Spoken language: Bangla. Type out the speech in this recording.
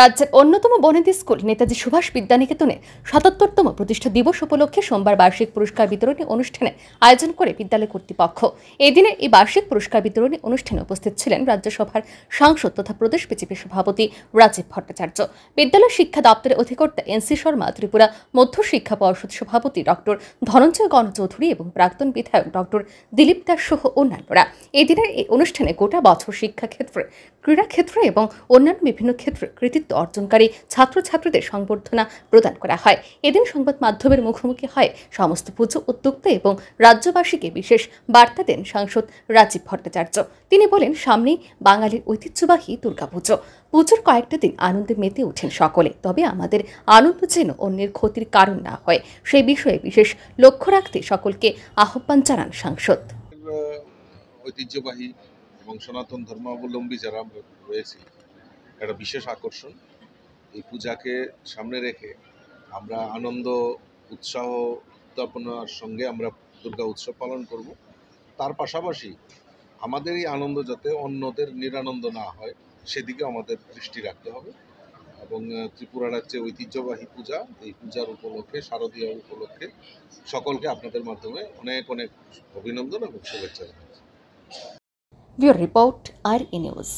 রাজ্যের অন্যতম বনেদি স্কুল নেতাজি সুভাষ বিদ্যানিকেতনে সাতাত্তরতম প্রতিষ্ঠা দিবস উপলক্ষে সোমবার বার্ষিক পুরস্কার বিতরণী অনুষ্ঠানে আয়োজন করে বিদ্যালয় কর্তৃপক্ষ এদিনে এই বার্ষিক পুরস্কার বিতরণী অনুষ্ঠানে উপস্থিত ছিলেন রাজ্যসভার সাংসদ তথা প্রদেশ বিজেপি সভাপতি রাজীব ভট্টাচার্য বিদ্যালয় শিক্ষা দপ্তরের অধিকর্তা এনসি শর্মা ত্রিপুরা মধ্য শিক্ষা পর্ষদ সভাপতি ডক্টর ধনঞ্জয় গণচৌধুরী এবং প্রাক্তন বিধায়ক ডক্টর দিলীপ দাস সহ অন্যান্যরা এদিনের এই অনুষ্ঠানে গোটা বছর শিক্ষাক্ষেত্রে ক্রীড়াক্ষেত্রে এবং অন্যান্য বিভিন্ন ক্ষেত্রে কৃতিত্ব কৃতিত্ব অর্জনকারী ছাত্রছাত্রীদের সংবর্ধনা প্রদান করা হয় এদিন সংবাদ মাধ্যমের মুখোমুখি হয় সমস্ত পুজো উদ্যোক্তা এবং রাজ্যবাসীকে বিশেষ বার্তা দেন সাংসদ রাজীব ভট্টাচার্য তিনি বলেন সামনেই বাঙালির ঐতিহ্যবাহী দুর্গাপুজো পুজোর কয়েকটা দিন আনন্দে মেতে ওঠেন সকলে তবে আমাদের আনন্দ যেন অন্যের ক্ষতির কারণ না হয় সেই বিষয়ে বিশেষ লক্ষ্য রাখতে সকলকে আহ্বান জানান সাংসদ ঐতিহ্যবাহী এবং সনাতন ধর্মাবলম্বী যারা রয়েছে একটা বিশেষ আকর্ষণ এই পূজাকে সামনে রেখে আমরা আনন্দ উৎসাহ উদ্যাপনার সঙ্গে আমরা দুর্গা উৎসব পালন করব তার পাশাপাশি আমাদের এই আনন্দ যাতে অন্যদের নিরানন্দ না হয় সেদিকে আমাদের দৃষ্টি রাখতে হবে এবং ত্রিপুরা রাজ্যে ঐতিহ্যবাহী পূজা এই পূজার উপলক্ষে শারদীয় উপলক্ষে সকলকে আপনাদের মাধ্যমে অনেক অনেক অভিনন্দন এবং শুভেচ্ছা জানাচ্ছি রিপোর্ট আর ইনিউজ